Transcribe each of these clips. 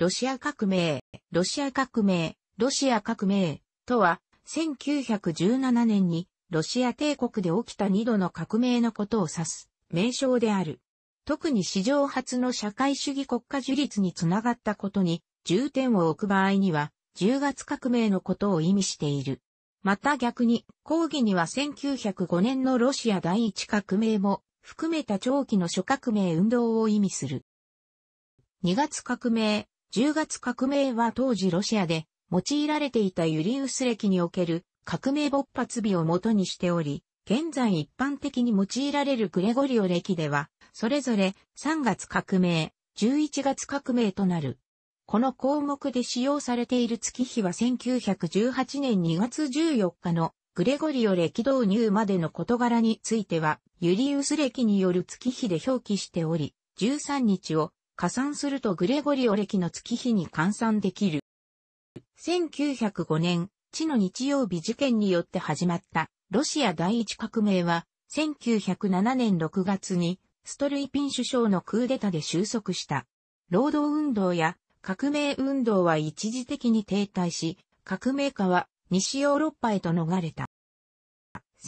ロシア革命、ロシア革命、ロシア革命とは、1917年にロシア帝国で起きた二度の革命のことを指す名称である。特に史上初の社会主義国家樹立につながったことに重点を置く場合には、10月革命のことを意味している。また逆に、抗議には1905年のロシア第一革命も含めた長期の諸革命運動を意味する。2月革命、10月革命は当時ロシアで用いられていたユリウス歴における革命勃発日を元にしており、現在一般的に用いられるグレゴリオ歴では、それぞれ3月革命、11月革命となる。この項目で使用されている月日は1918年2月14日のグレゴリオ歴導入までの事柄については、ユリウス歴による月日で表記しており、13日を加算するとグレゴリオ歴の月日に換算できる。1905年、地の日曜日事件によって始まったロシア第一革命は、1907年6月にストルイピン首相のクーデタで収束した。労働運動や革命運動は一時的に停滞し、革命家は西ヨーロッパへと逃れた。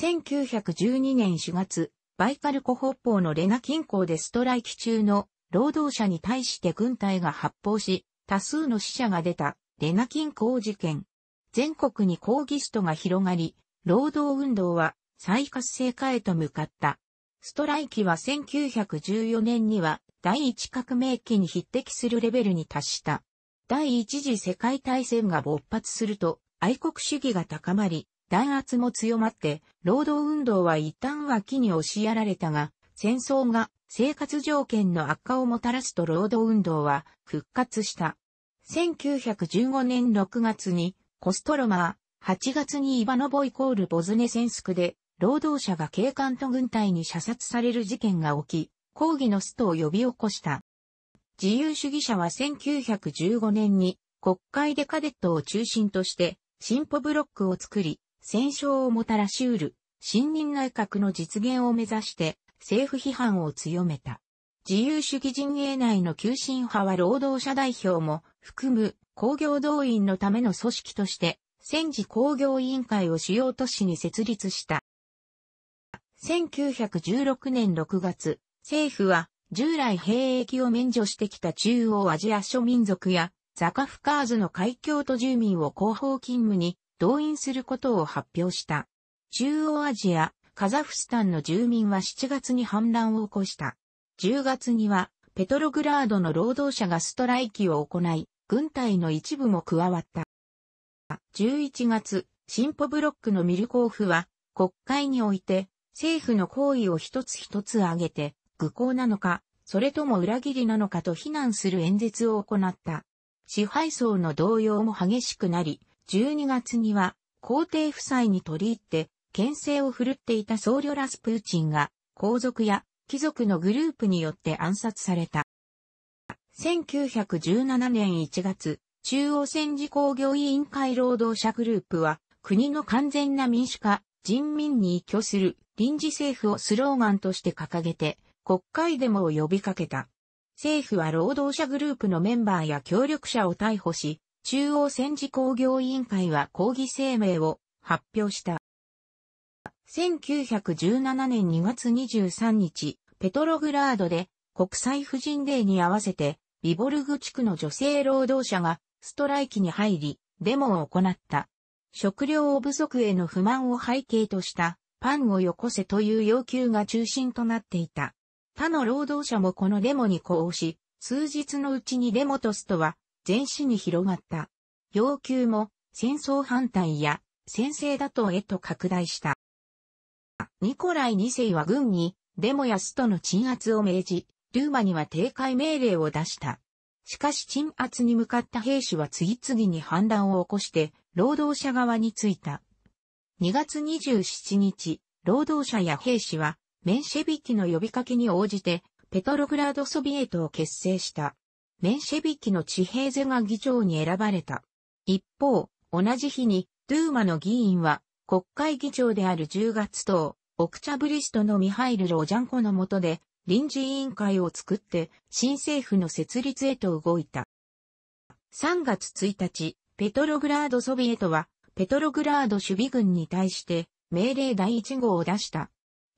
1912年4月、バイカル湖北方のレナ近郊でストライキ中の労働者に対して軍隊が発砲し、多数の死者が出た、レナン郊事件。全国に抗議ストが広がり、労働運動は再活性化へと向かった。ストライキは1914年には第一革命期に匹敵するレベルに達した。第一次世界大戦が勃発すると愛国主義が高まり、弾圧も強まって、労働運動は一旦脇に押しやられたが、戦争が生活条件の悪化をもたらすと労働運動は復活した。1915年6月にコストロマー、8月にイバノボイコールボズネセンスクで労働者が警官と軍隊に射殺される事件が起き、抗議のストを呼び起こした。自由主義者は1915年に国会でカデットを中心として進歩ブロックを作り、戦勝をもたらし得る、新任内閣の実現を目指して政府批判を強めた。自由主義陣営内の急進派は労働者代表も含む工業動員のための組織として戦時工業委員会を主要都市に設立した。1916年6月、政府は従来兵役を免除してきた中央アジア諸民族やザカフカーズの海峡と住民を広報勤務に動員することを発表した。中央アジアカザフスタンの住民は7月に反乱を起こした。10月には、ペトログラードの労働者がストライキを行い、軍隊の一部も加わった。11月、進歩ブロックのミルコーフは、国会において、政府の行為を一つ一つ挙げて、愚行なのか、それとも裏切りなのかと非難する演説を行った。支配層の動揺も激しくなり、12月には、皇帝夫妻に取り入って、牽制を振るっていた僧侶ラスプーチンが、皇族や貴族のグループによって暗殺された。1917年1月、中央戦時工業委員会労働者グループは、国の完全な民主化、人民に依拠する臨時政府をスローガンとして掲げて、国会デモを呼びかけた。政府は労働者グループのメンバーや協力者を逮捕し、中央戦時工業委員会は抗議声明を発表した。1917年2月23日、ペトログラードで国際婦人デーに合わせて、ビボルグ地区の女性労働者がストライキに入り、デモを行った。食料不足への不満を背景としたパンをよこせという要求が中心となっていた。他の労働者もこのデモに呼応し、数日のうちにデモとストは全市に広がった。要求も戦争反対や先制打倒へと拡大した。ニコライ2世は軍に、デモやストの鎮圧を命じ、ルーマには停会命令を出した。しかし鎮圧に向かった兵士は次々に反乱を起こして、労働者側についた。2月27日、労働者や兵士は、メンシェビキの呼びかけに応じて、ペトログラードソビエトを結成した。メンシェビキの地平ゼが議長に選ばれた。一方、同じ日に、ドゥーマの議員は、国会議長である10月等、オクチャブリストのミハイル・ロジャンコの下で、臨時委員会を作って、新政府の設立へと動いた。3月1日、ペトログラードソビエトは、ペトログラード守備軍に対して、命令第1号を出した。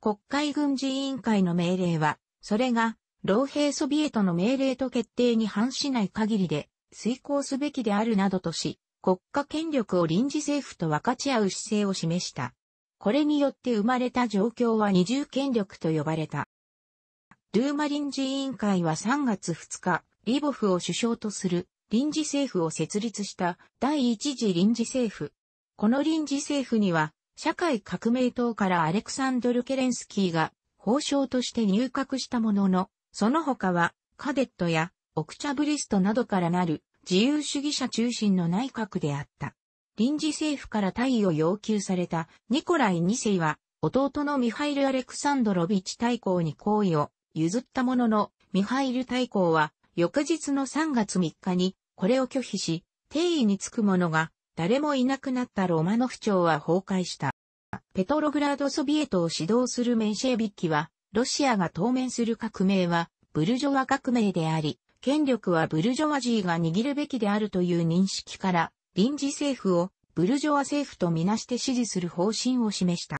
国会軍事委員会の命令は、それが、老兵ソビエトの命令と決定に反しない限りで、遂行すべきであるなどとし、国家権力を臨時政府と分かち合う姿勢を示した。これによって生まれた状況は二重権力と呼ばれた。ドゥーマ臨時委員会は3月2日、リボフを首相とする臨時政府を設立した第一次臨時政府。この臨時政府には、社会革命党からアレクサンドル・ケレンスキーが法相として入閣したものの、その他はカデットやオクチャブリストなどからなる自由主義者中心の内閣であった。臨時政府から退位を要求されたニコライ2世は、弟のミハイル・アレクサンドロビッチ大公に行為を譲ったものの、ミハイル大公は、翌日の3月3日に、これを拒否し、定位につく者が、誰もいなくなったロマノフ朝は崩壊した。ペトログラードソビエトを指導するメンシェービッキは、ロシアが当面する革命は、ブルジョワ革命であり、権力はブルジョワジーが握るべきであるという認識から、臨時政府をブルジョア政府とみなして支持する方針を示した。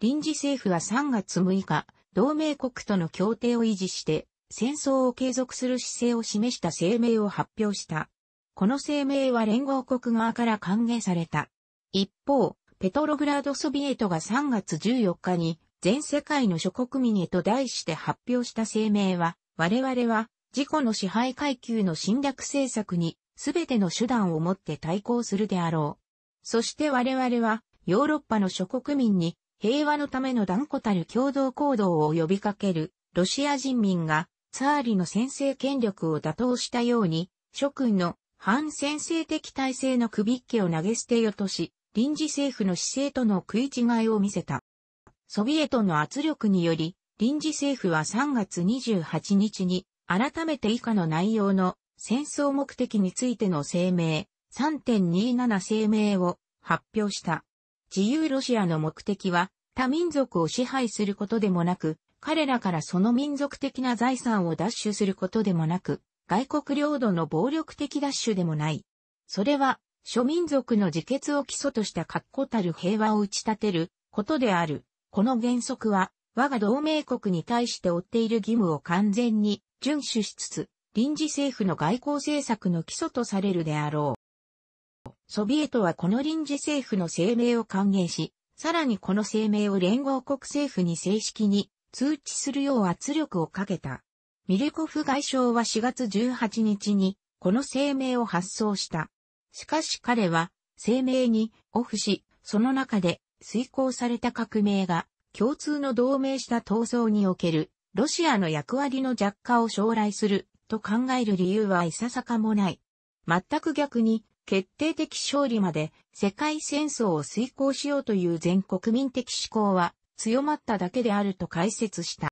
臨時政府は3月6日、同盟国との協定を維持して、戦争を継続する姿勢を示した声明を発表した。この声明は連合国側から歓迎された。一方、ペトログラードソビエトが3月14日に全世界の諸国民へと題して発表した声明は、我々は自己の支配階級の侵略政策にすべての手段をもって対抗するであろう。そして我々は、ヨーロッパの諸国民に、平和のための断固たる共同行動を呼びかける、ロシア人民が、ツァーリの先制権力を打倒したように、諸君の反先制的体制の首っ毛を投げ捨てよとし、臨時政府の姿勢との食い違いを見せた。ソビエトの圧力により、臨時政府は3月28日に改めて以下の内容の戦争目的についての声明3.27声明を発表した。自由ロシアの目的は他民族を支配することでもなく、彼らからその民族的な財産を奪取することでもなく、外国領土の暴力的奪取でもない。それは、諸民族の自決を基礎とした確固たる平和を打ち立てることである。この原則は、我が同盟国に対して負っている義務を完全に遵守しつつ、臨時政府の外交政策の基礎とされるであろう。ソビエトはこの臨時政府の声明を歓迎し、さらにこの声明を連合国政府に正式に通知するよう圧力をかけた。ミルコフ外相は4月18日にこの声明を発送した。しかし彼は声明にオフし、その中で遂行された革命が共通の同盟した闘争におけるロシアの役割の弱化を将来すると考える理由はいささかもない。全く逆に、決定的勝利まで世界戦争を遂行しようという全国民的思考は強まっただけであると解説した。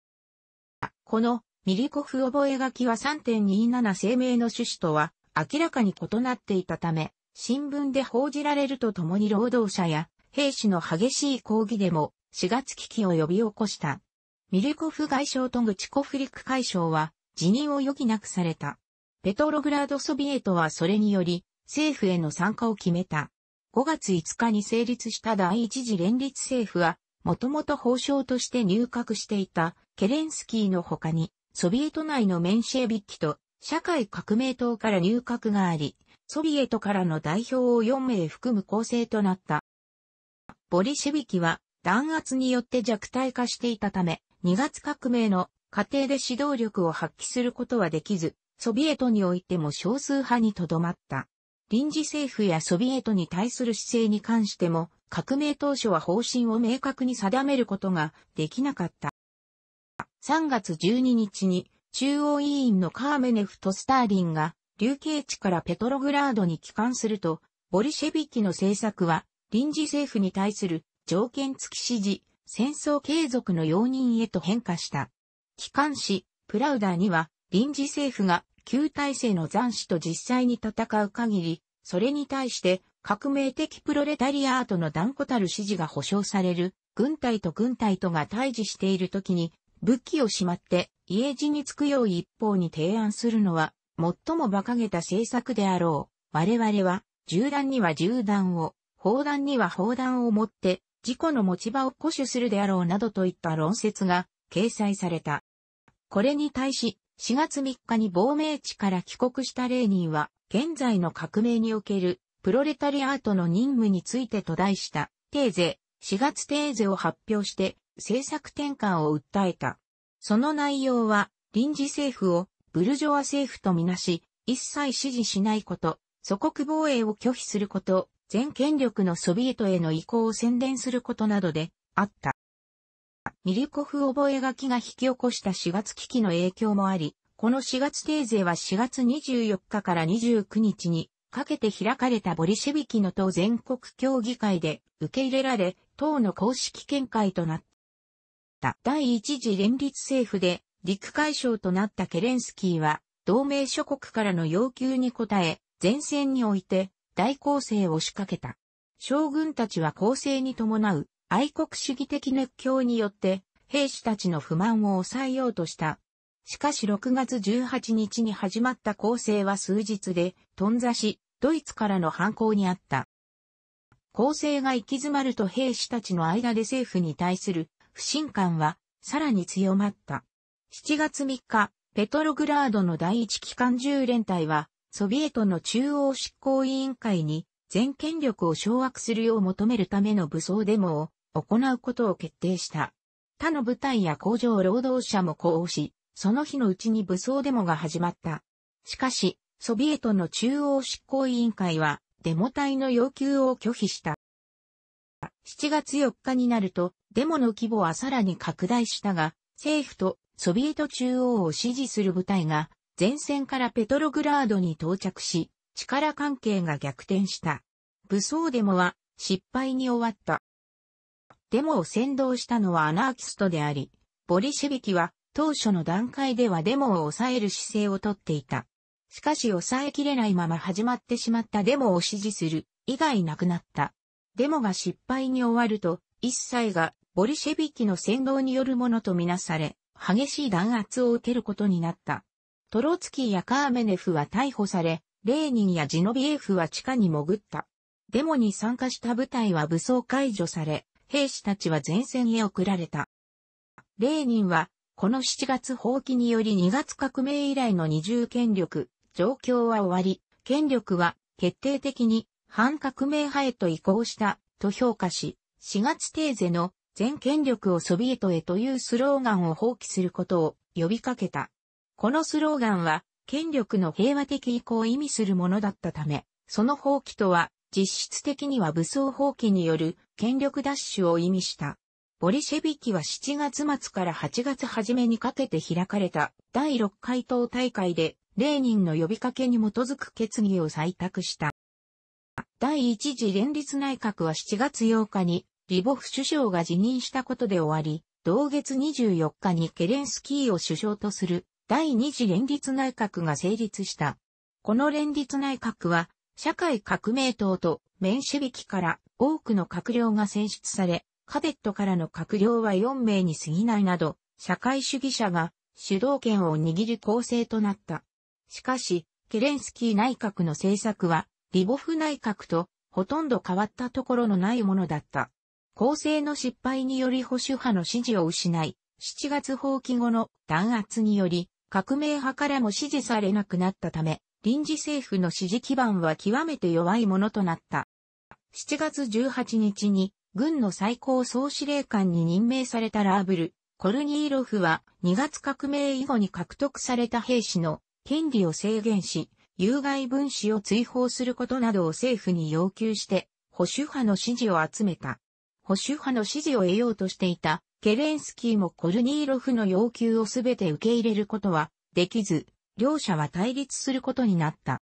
このミリコフ覚書は3.27声明の趣旨とは明らかに異なっていたため、新聞で報じられるとともに労働者や兵士の激しい抗議でも4月危機を呼び起こした。ミリコフ外相とグチコフリック外相は辞任を余儀なくされた。ペトログラードソビエトはそれにより、政府への参加を決めた。5月5日に成立した第一次連立政府は、もともと法相として入閣していたケレンスキーの他に、ソビエト内のメンシェビッキと社会革命党から入閣があり、ソビエトからの代表を4名含む構成となった。ボリシェビキは弾圧によって弱体化していたため、2月革命の家庭で指導力を発揮することはできず、ソビエトにおいても少数派にとどまった。臨時政府やソビエトに対する姿勢に関しても、革命当初は方針を明確に定めることができなかった。3月12日に中央委員のカーメネフとスターリンが流刑地からペトログラードに帰還すると、ボリシェビキの政策は臨時政府に対する条件付き支持、戦争継続の容認へと変化した。機関紙、プラウダーには、臨時政府が旧体制の残死と実際に戦う限り、それに対して革命的プロレタリアートの断固たる支持が保障される、軍隊と軍隊とが対峙している時に、武器をしまって家路につくよう一方に提案するのは、最も馬鹿げた政策であろう。我々は、銃弾には銃弾を、砲弾には砲弾を持って、事故の持ち場を固守するであろうなどといった論説が掲載された。これに対し、4月3日に亡命地から帰国したレーニンは、現在の革命におけるプロレタリアートの任務について途絶したテーゼ、4月テーゼを発表して政策転換を訴えた。その内容は臨時政府をブルジョア政府とみなし、一切支持しないこと、祖国防衛を拒否すること、全権力のソビエトへの移行を宣伝することなどであった。ミリコフ覚書が引き起こした4月危機の影響もあり、この4月定税は4月24日から29日にかけて開かれたボリシェビキの党全国協議会で受け入れられ、党の公式見解となった。第一次連立政府で陸海省となったケレンスキーは、同盟諸国からの要求に応え、前線において大攻勢を仕掛けた。将軍たちは攻勢に伴う愛国主義的熱狂によって兵士たちの不満を抑えようとした。しかし6月18日に始まった攻勢は数日で頓挫し、ドイツからの反抗にあった。攻勢が行き詰まると兵士たちの間で政府に対する不信感はさらに強まった。7月3日、ペトログラードの第一機関銃連隊は、ソビエトの中央執行委員会に全権力を掌握するよう求めるための武装デモを行うことを決定した。他の部隊や工場労働者も呼応し、その日のうちに武装デモが始まった。しかし、ソビエトの中央執行委員会は、デモ隊の要求を拒否した。7月4日になると、デモの規模はさらに拡大したが、政府とソビエト中央を支持する部隊が、前線からペトログラードに到着し、力関係が逆転した。武装デモは失敗に終わった。デモを先導したのはアナーキストであり、ボリシェビキは当初の段階ではデモを抑える姿勢をとっていた。しかし抑えきれないまま始まってしまったデモを支持する以外なくなった。デモが失敗に終わると、一切がボリシェビキの先導によるものとみなされ、激しい弾圧を受けることになった。トロツキーやカーメネフは逮捕され、レーニンやジノビエフは地下に潜った。デモに参加した部隊は武装解除され、兵士たちは前線へ送られた。レーニンは、この7月放棄により2月革命以来の二重権力、状況は終わり、権力は決定的に反革命派へと移行したと評価し、4月テーゼの全権力をソビエトへというスローガンを放棄することを呼びかけた。このスローガンは権力の平和的移行を意味するものだったため、その放棄とは実質的には武装放棄による権力奪取を意味した。ボリシェビキは7月末から8月初めにかけて開かれた第6回党大会で、レーニンの呼びかけに基づく決議を採択した。第1次連立内閣は7月8日に、リボフ首相が辞任したことで終わり、同月24日にケレンスキーを首相とする第二次連立内閣が成立した。この連立内閣は社会革命党とメンシェビキから多くの閣僚が選出され、カデットからの閣僚は4名に過ぎないなど、社会主義者が主導権を握る構成となった。しかし、ケレンスキー内閣の政策は、リボフ内閣とほとんど変わったところのないものだった。構成の失敗により保守派の支持を失い、7月放棄後の弾圧により、革命派からも支持されなくなったため、臨時政府の支持基盤は極めて弱いものとなった。7月18日に軍の最高総司令官に任命されたラーブル、コルニーロフは2月革命以後に獲得された兵士の権利を制限し、有害分子を追放することなどを政府に要求して、保守派の支持を集めた。保守派の支持を得ようとしていたケレンスキーもコルニーロフの要求をすべて受け入れることはできず、両者は対立することになった。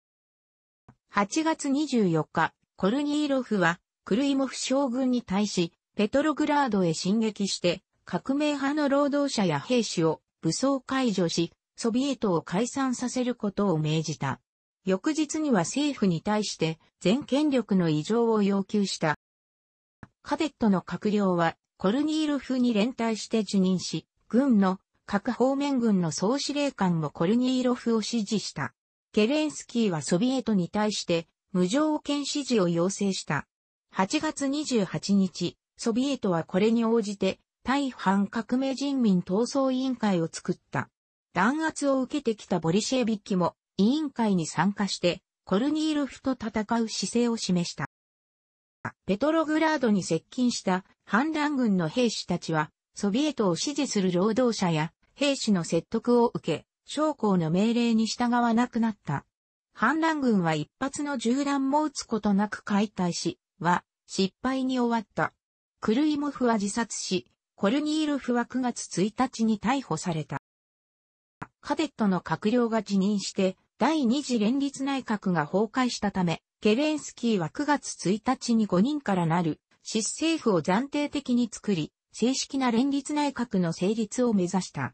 8月24日、コルニーロフは、クルイモフ将軍に対し、ペトログラードへ進撃して、革命派の労働者や兵士を武装解除し、ソビエトを解散させることを命じた。翌日には政府に対して全権力の異常を要求した。カデットの閣僚はコルニーロフに連帯して受任し、軍の各方面軍の総司令官もコルニーロフを支持した。ケレンスキーはソビエトに対して無条件支持を要請した。8月28日、ソビエトはこれに応じて対反革命人民闘争委員会を作った。弾圧を受けてきたボリシェビッキも委員会に参加してコルニーロフと戦う姿勢を示した。ペトログラードに接近した反乱軍の兵士たちはソビエトを支持する労働者や兵士の説得を受け、将校の命令に従わなくなった。反乱軍は一発の銃弾も撃つことなく解体し、は失敗に終わった。クルイモフは自殺し、コルニールフは9月1日に逮捕された。カデットの閣僚が辞任して、第二次連立内閣が崩壊したため、ケレンスキーは9月1日に5人からなる、失政府を暫定的に作り、正式な連立内閣の成立を目指した。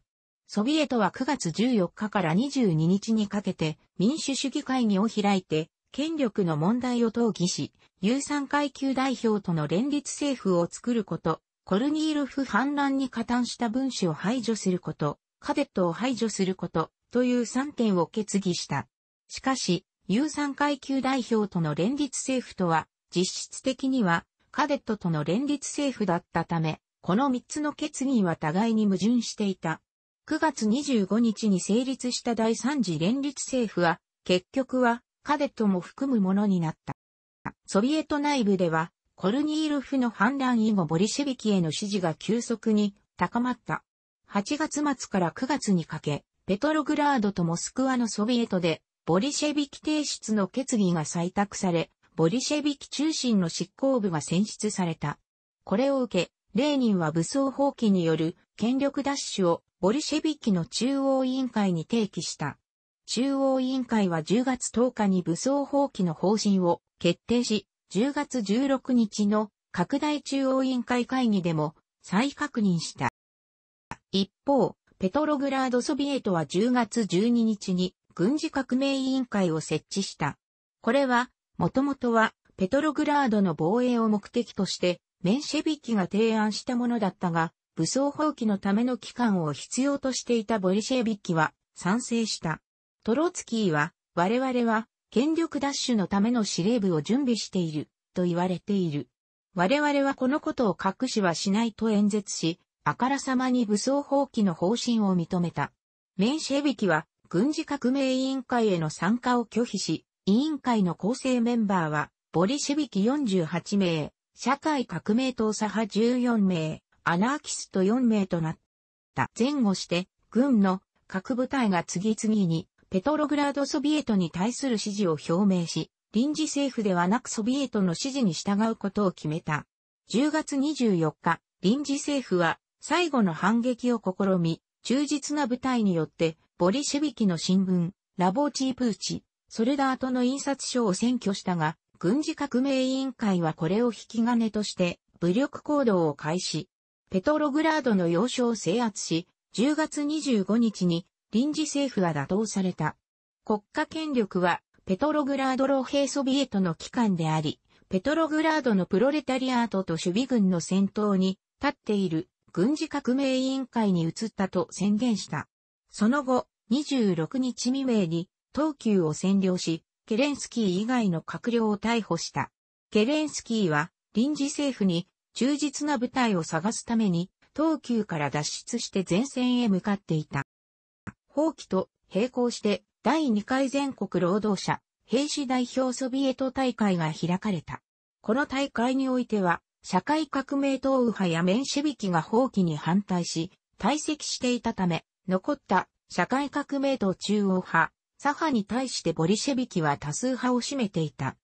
ソビエトは9月14日から22日にかけて民主主義会議を開いて、権力の問題を討議し、有産階級代表との連立政府を作ること、コルニールフ反乱に加担した分子を排除すること、カデットを排除すること、という3点を決議した。しかし、有産階級代表との連立政府とは、実質的には、カデットとの連立政府だったため、この3つの決議は互いに矛盾していた。9月25日に成立した第3次連立政府は、結局は、カデットも含むものになった。ソビエト内部では、コルニールフの反乱以後ボリシェビキへの支持が急速に高まった。8月末から9月にかけ、ペトログラードとモスクワのソビエトで、ボリシェビキ提出の決議が採択され、ボリシェビキ中心の執行部が選出された。これを受け、レーニンは武装放棄による権力奪取をボルシェビキの中央委員会に提起した。中央委員会は10月10日に武装放棄の方針を決定し、10月16日の拡大中央委員会会議でも再確認した。一方、ペトログラードソビエトは10月12日に軍事革命委員会を設置した。これは、もともとはペトログラードの防衛を目的としてメンシェビキが提案したものだったが、武装放棄のための機関を必要としていたボリシェビキは賛成した。トロツキーは、我々は権力奪取のための司令部を準備している、と言われている。我々はこのことを隠しはしないと演説し、あからさまに武装放棄の方針を認めた。メンシェビキは軍事革命委員会への参加を拒否し、委員会の構成メンバーはボリシェビキ48名、社会革命党左派14名、アナーキスト4名となった。前後して、軍の各部隊が次々に、ペトログラードソビエトに対する支持を表明し、臨時政府ではなくソビエトの支持に従うことを決めた。10月24日、臨時政府は最後の反撃を試み、忠実な部隊によって、ボリシェビキの新聞、ラボーチープーチ、ソルダートの印刷所を占拠したが、軍事革命委員会はこれを引き金として武力行動を開始。ペトログラードの要衝を制圧し、10月25日に臨時政府は打倒された。国家権力はペトログラード老兵ソビエトの機関であり、ペトログラードのプロレタリアートと守備軍の先頭に立っている軍事革命委員会に移ったと宣言した。その後、26日未明に東急を占領し、ケレンスキー以外の閣僚を逮捕した。ケレンスキーは臨時政府に忠実な部隊を探すために東急から脱出して前線へ向かっていた。放棄と並行して第2回全国労働者兵士代表ソビエト大会が開かれた。この大会においては社会革命党右派やメンシェビキが放棄に反対し、退席していたため、残った社会革命党中央派、左派に対してボリシェビキは多数派を占めていた。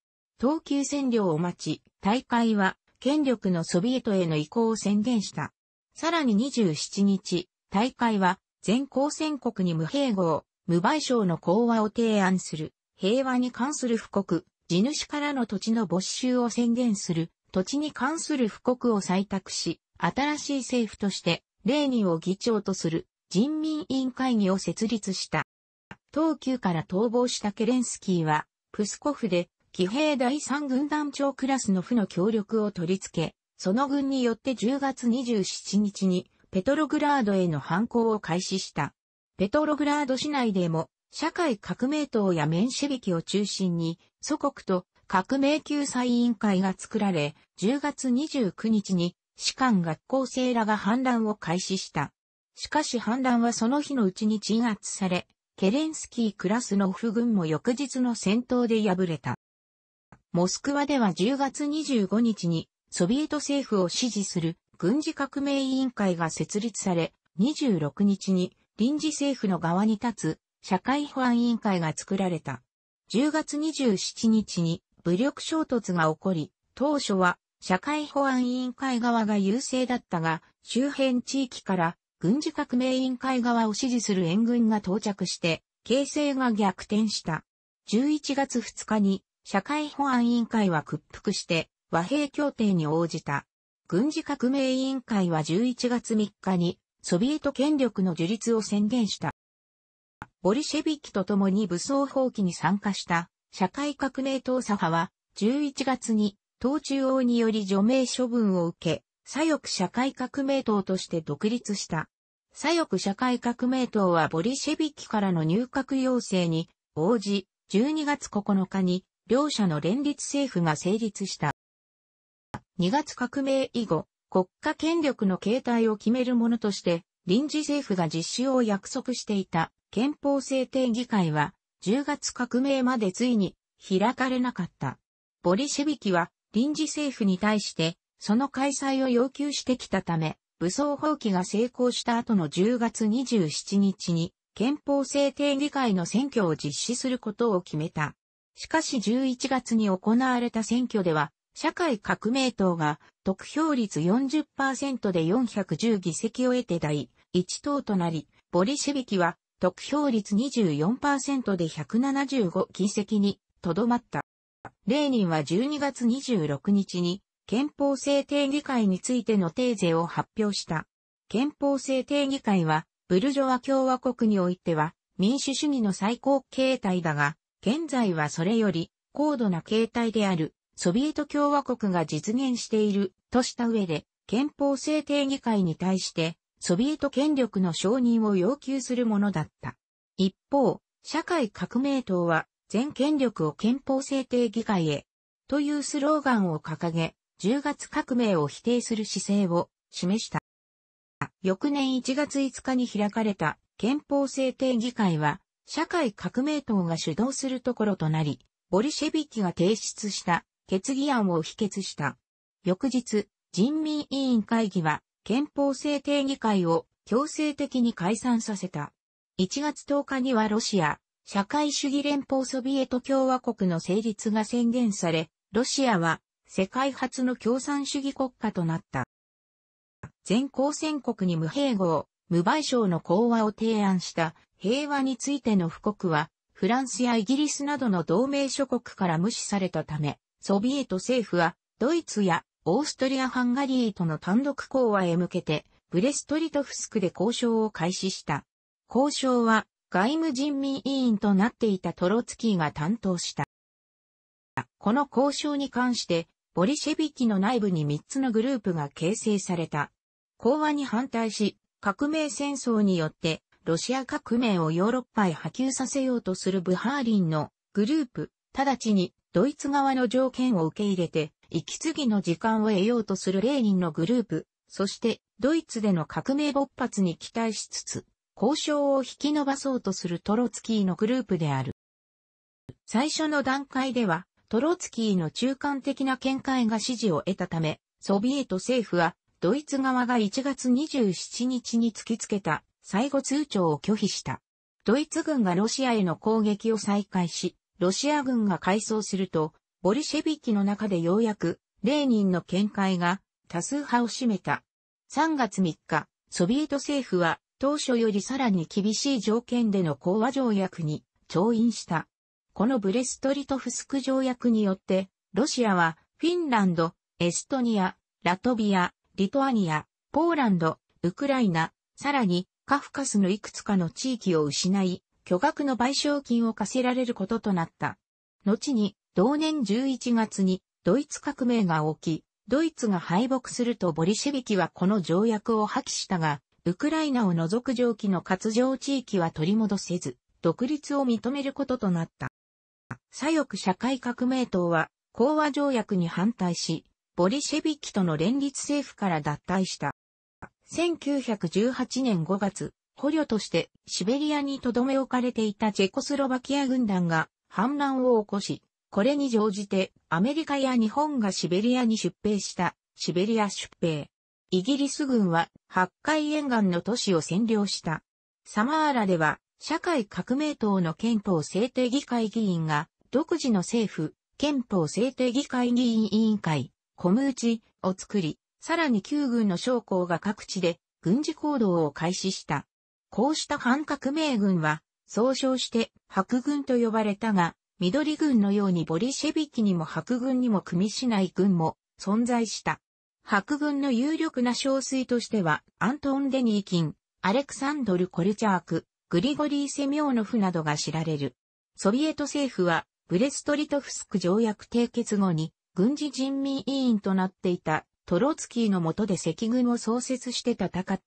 東急占領を待ち、大会は権力のソビエトへの移行を宣言した。さらに27日、大会は全公選国に無併合、無賠償の講和を提案する、平和に関する布告、地主からの土地の没収を宣言する、土地に関する布告を採択し、新しい政府として、レーニンを議長とする人民委員会議を設立した。東急から逃亡したケレンスキーは、プスコフで、騎兵第三軍団長クラスの負の協力を取り付け、その軍によって10月27日に、ペトログラードへの反抗を開始した。ペトログラード市内でも、社会革命党やメンシェビキを中心に、祖国と革命救済委員会が作られ、10月29日に、士官学校生らが反乱を開始した。しかし反乱はその日のうちに鎮圧され、ケレンスキークラスノフ軍も翌日の戦闘で敗れた。モスクワでは10月25日にソビエト政府を支持する軍事革命委員会が設立され、26日に臨時政府の側に立つ社会保安委員会が作られた。10月27日に武力衝突が起こり、当初は社会保安委員会側が優勢だったが、周辺地域から軍事革命委員会側を支持する援軍が到着して、形勢が逆転した。11月2日に、社会保安委員会は屈服して、和平協定に応じた。軍事革命委員会は11月3日に、ソビエト権力の樹立を宣言した。ボリシェビッキと共に武装放棄に参加した、社会革命党左派は、11月に、党中央により除名処分を受け、左翼社会革命党として独立した。左翼社会革命党はボリシェビキからの入閣要請に応じ、12月9日に両者の連立政府が成立した。2月革命以後、国家権力の形態を決めるものとして、臨時政府が実施を約束していた憲法制定議会は、10月革命までついに開かれなかった。ボリシェビキは臨時政府に対してその開催を要求してきたため、武装放棄が成功した後の10月27日に憲法制定議会の選挙を実施することを決めた。しかし11月に行われた選挙では、社会革命党が得票率40%で410議席を得て第1党となり、ボリシェビキは得票率24%で175議席にとどまった。レーニンは12月26日に憲法制定議会についての定税を発表した。憲法制定議会は、ブルジョワ共和国においては、民主主義の最高形態だが、現在はそれより高度な形態であるソビエト共和国が実現しているとした上で、憲法制定議会に対してソビエト権力の承認を要求するものだった。一方、社会革命党は全権力を憲法制定議会へというスローガンを掲げ、10月革命を否定する姿勢を示した。翌年1月5日に開かれた憲法制定議会は、社会革命党が主導するところとなり、ボリシェビキが提出した決議案を否決した。翌日、人民委員会議は憲法制定議会を強制的に解散させた。1月10日にはロシア、社会主義連邦ソビエト共和国の成立が宣言され、ロシアは世界初の共産主義国家となった。全公選国に無併合、無賠償の講和を提案した平和についての布告は、フランスやイギリスなどの同盟諸国から無視されたため、ソビエト政府は、ドイツやオーストリア・ハンガリーとの単独講和へ向けて、ブレストリトフスクで交渉を開始した。交渉は、外務人民委員となっていたトロツキーが担当した。この交渉に関して、ボリシェビキの内部に3つのグループが形成された。講和に反対し、革命戦争によって、ロシア革命をヨーロッパへ波及させようとするブハーリンのグループ、直ちにドイツ側の条件を受け入れて、息継ぎの時間を得ようとするレーニンのグループ、そしてドイツでの革命勃発に期待しつつ、交渉を引き伸ばそうとするトロツキーのグループである。最初の段階では、トロツキーの中間的な見解が支持を得たため、ソビエト政府は、ドイツ側が1月27日に突きつけた、最後通帳を拒否した。ドイツ軍がロシアへの攻撃を再開し、ロシア軍が改装すると、ボリシェビキの中でようやく、レーニンの見解が多数派を占めた。3月3日、ソビエト政府は当初よりさらに厳しい条件での講和条約に調印した。このブレストリトフスク条約によって、ロシアは、フィンランド、エストニア、ラトビア、リトアニア、ポーランド、ウクライナ、さらに、カフカスのいくつかの地域を失い、巨額の賠償金を課せられることとなった。後に、同年11月に、ドイツ革命が起き、ドイツが敗北するとボリシェビキはこの条約を破棄したが、ウクライナを除く上記の割譲地域は取り戻せず、独立を認めることとなった。左翼社会革命党は、講和条約に反対し、ボリシェビッキとの連立政府から脱退した。1918年5月、捕虜としてシベリアに留め置かれていたチェコスロバキア軍団が反乱を起こし、これに乗じてアメリカや日本がシベリアに出兵したシベリア出兵。イギリス軍は八海沿岸の都市を占領した。サマーラでは社会革命党の憲法制定議会議員が独自の政府、憲法制定議会議員委員会、コムーチを作り、さらに旧軍の将校が各地で軍事行動を開始した。こうした反革命軍は、総称して白軍と呼ばれたが、緑軍のようにボリシェビキにも白軍にも組みしない軍も存在した。白軍の有力な少数としては、アントン・デニーキン、アレクサンドル・コルチャーク、グリゴリー・セミョーノフなどが知られる。ソビエト政府は、ブレストリトフスク条約締結後に軍事人民委員となっていたトロツキーの下で赤軍を創設して戦った。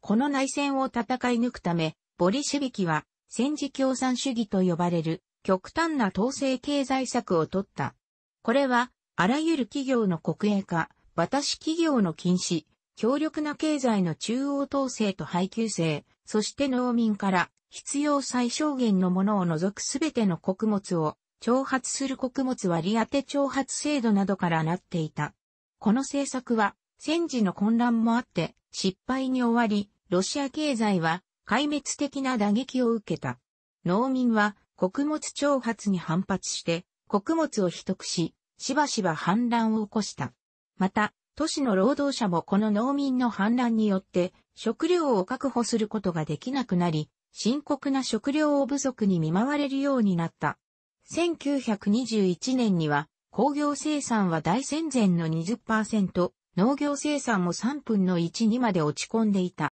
この内戦を戦い抜くため、ボリシェビキは戦時共産主義と呼ばれる極端な統制経済策を取った。これは、あらゆる企業の国営化、私企業の禁止、強力な経済の中央統制と配給制、そして農民から必要最小限のものを除くすべての穀物を、挑発する穀物割り当て挑発制度などからなっていた。この政策は、戦時の混乱もあって、失敗に終わり、ロシア経済は、壊滅的な打撃を受けた。農民は、穀物挑発に反発して、穀物を秘匿し、しばしば反乱を起こした。また、都市の労働者もこの農民の反乱によって、食料を確保することができなくなり、深刻な食料不足に見舞われるようになった。1921年には、工業生産は大戦前の20%、農業生産も3分の1にまで落ち込んでいた。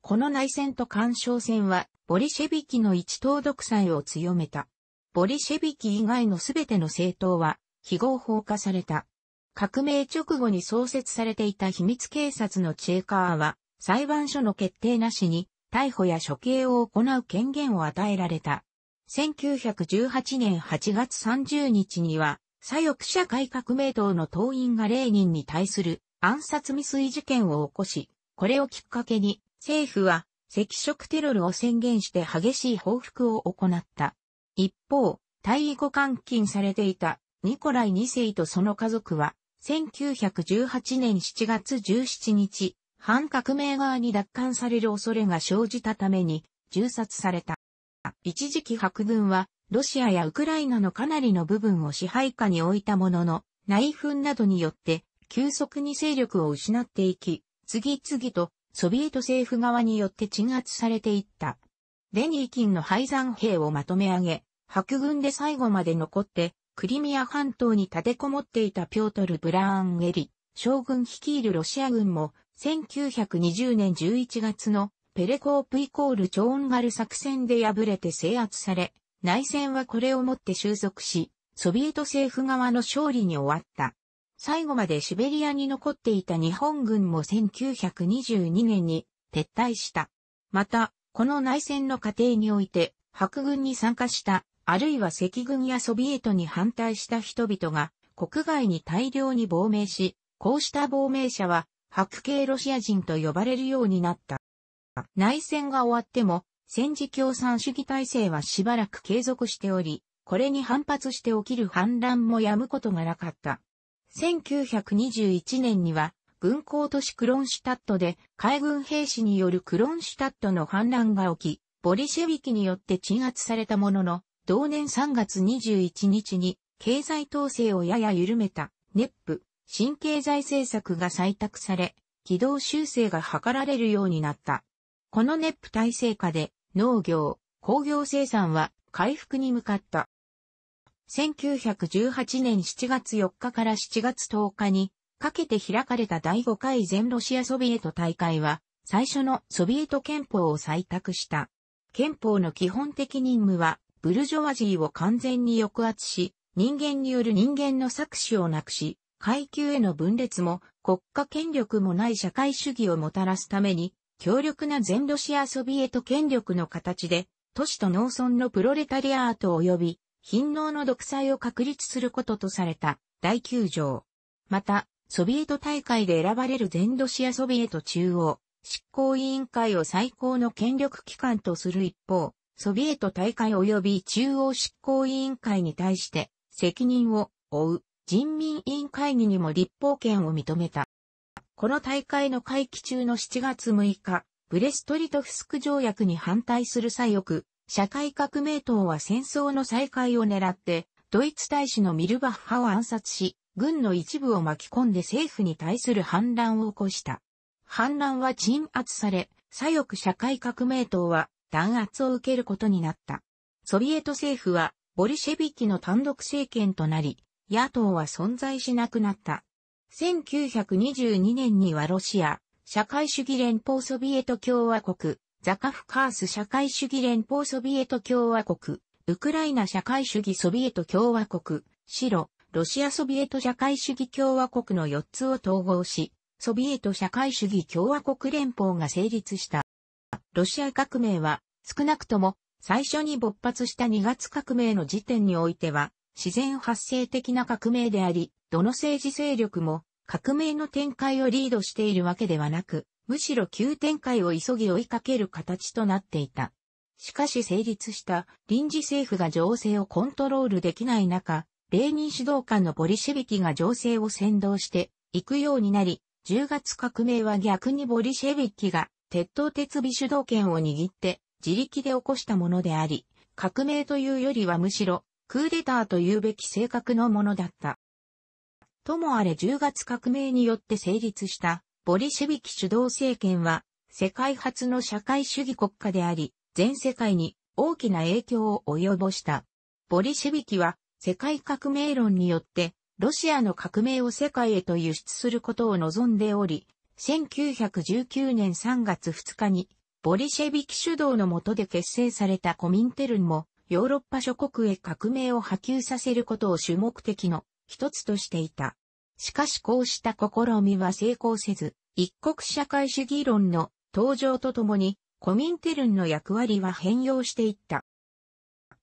この内戦と干渉戦は、ボリシェビキの一党独裁を強めた。ボリシェビキ以外のすべての政党は、非合法化された。革命直後に創設されていた秘密警察のチェーカーは、裁判所の決定なしに逮捕や処刑を行う権限を与えられた。1918年8月30日には、左翼社会革命党の党員がレーニンに対する暗殺未遂事件を起こし、これをきっかけに政府は赤色テロルを宣言して激しい報復を行った。一方、退位後監禁されていたニコライ2世とその家族は、1918年7月17日、反革命側に奪還される恐れが生じたために、銃殺された。一時期白軍は、ロシアやウクライナのかなりの部分を支配下に置いたものの、内紛などによって、急速に勢力を失っていき、次々とソビエト政府側によって鎮圧されていった。デニーキンの敗残兵をまとめ上げ、白軍で最後まで残って、クリミア半島に立てこもっていたピョートル・ブラーンエリ、将軍率いるロシア軍も1920年11月のペレコープイコールチョーンガル作戦で敗れて制圧され、内戦はこれをもって収束し、ソビエト政府側の勝利に終わった。最後までシベリアに残っていた日本軍も1922年に撤退した。また、この内戦の過程において、白軍に参加した、あるいは赤軍やソビエトに反対した人々が、国外に大量に亡命し、こうした亡命者は白系ロシア人と呼ばれるようになった。内戦が終わっても、戦時共産主義体制はしばらく継続しており、これに反発して起きる反乱もやむことがなかった。1921年には、軍港都市クロンシュタットで海軍兵士によるクロンシュタットの反乱が起き、ボリシェビキによって鎮圧されたものの、同年3月21日に経済統制をやや緩めたネップ新経済政策が採択され、軌道修正が図られるようになった。このネップ体制下で農業、工業生産は回復に向かった。1918年7月4日から7月10日にかけて開かれた第5回全ロシアソビエト大会は最初のソビエト憲法を採択した。憲法の基本的任務はブルジョワジーを完全に抑圧し、人間による人間の搾取をなくし、階級への分裂も国家権力もない社会主義をもたらすために、強力な全ロシアソビエト権力の形で、都市と農村のプロレタリアート及び、貧農の独裁を確立することとされた第9条。また、ソビエト大会で選ばれる全ロシアソビエト中央執行委員会を最高の権力機関とする一方、ソビエト大会及び中央執行委員会に対して責任を負う人民委員会議にも立法権を認めた。この大会の会期中の7月6日、ブレストリトフスク条約に反対する左翼、社会革命党は戦争の再開を狙って、ドイツ大使のミルバッハを暗殺し、軍の一部を巻き込んで政府に対する反乱を起こした。反乱は鎮圧され、左翼社会革命党は弾圧を受けることになった。ソビエト政府はボルシェビキの単独政権となり、野党は存在しなくなった。1922年にはロシア、社会主義連邦ソビエト共和国、ザカフカース社会主義連邦ソビエト共和国、ウクライナ社会主義ソビエト共和国、白、ロシアソビエト社会主義共和国の4つを統合し、ソビエト社会主義共和国連邦が成立した。ロシア革命は、少なくとも、最初に勃発した2月革命の時点においては、自然発生的な革命であり、どの政治勢力も革命の展開をリードしているわけではなく、むしろ急展開を急ぎ追いかける形となっていた。しかし成立した臨時政府が情勢をコントロールできない中、レーニン指導官のボリシェビキが情勢を先導していくようになり、10月革命は逆にボリシェビキが鉄道鉄尾主導権を握って自力で起こしたものであり、革命というよりはむしろクーデターと言うべき性格のものだった。ともあれ10月革命によって成立したボリシェビキ主導政権は世界初の社会主義国家であり、全世界に大きな影響を及ぼした。ボリシェビキは世界革命論によってロシアの革命を世界へと輸出することを望んでおり、1919年3月2日にボリシェビキ主導の下で結成されたコミンテルンもヨーロッパ諸国へ革命を波及させることを主目的の一つとしていた。しかしこうした試みは成功せず、一国社会主義論の登場とともに、コミンテルンの役割は変容していった。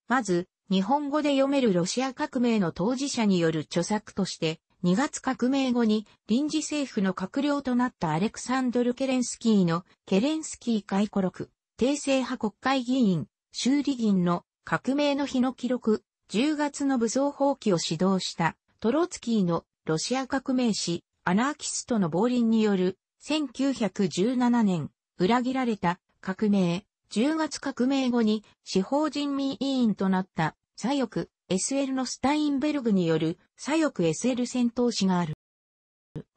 まず、日本語で読めるロシア革命の当事者による著作として、2月革命後に臨時政府の閣僚となったアレクサンドル・ケレンスキーのケレンスキー回顧録、帝政派国会議員、修理銀の革命の日の記録、10月の武装放棄を指導したトロツキーのロシア革命史、アナーキストの亡輪による1917年、裏切られた革命、10月革命後に司法人民委員となった左翼 SL のスタインベルグによる左翼 SL 戦闘士がある。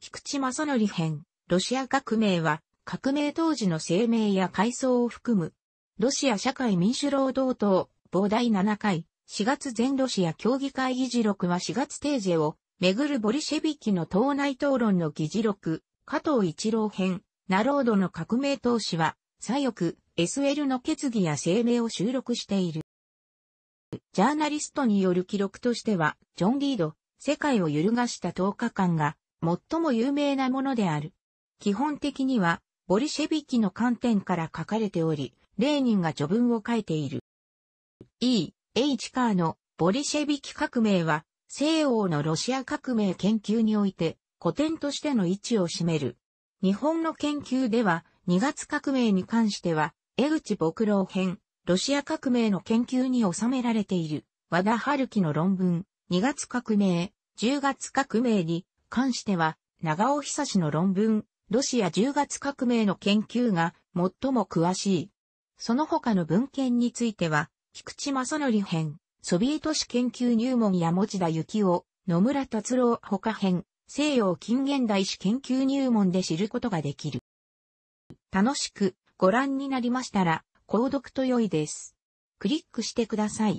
菊池正則編、ロシア革命は革命当時の声明や階層を含む、ロシア社会民主労働党、5第7回、4月全ロシア協議会議事録は4月定時を、めぐるボリシェビキの党内討論の議事録、加藤一郎編、ナロードの革命党資は、左翼、SL の決議や声明を収録している。ジャーナリストによる記録としては、ジョン・リード、世界を揺るがした10日間が、最も有名なものである。基本的には、ボリシェビキの観点から書かれており、レーニンが序文を書いている。E. H. カーのボリシェビキ革命は西欧のロシア革命研究において古典としての位置を占める。日本の研究では2月革命に関しては江口牧郎編、ロシア革命の研究に収められている和田春樹の論文2月革命、10月革命に関しては長尾久志の論文ロシア10月革命の研究が最も詳しい。その他の文献については、菊池正則編、ソビエト史研究入門や持田幸夫、野村達郎他編、西洋近現代史研究入門で知ることができる。楽しくご覧になりましたら、購読と良いです。クリックしてください。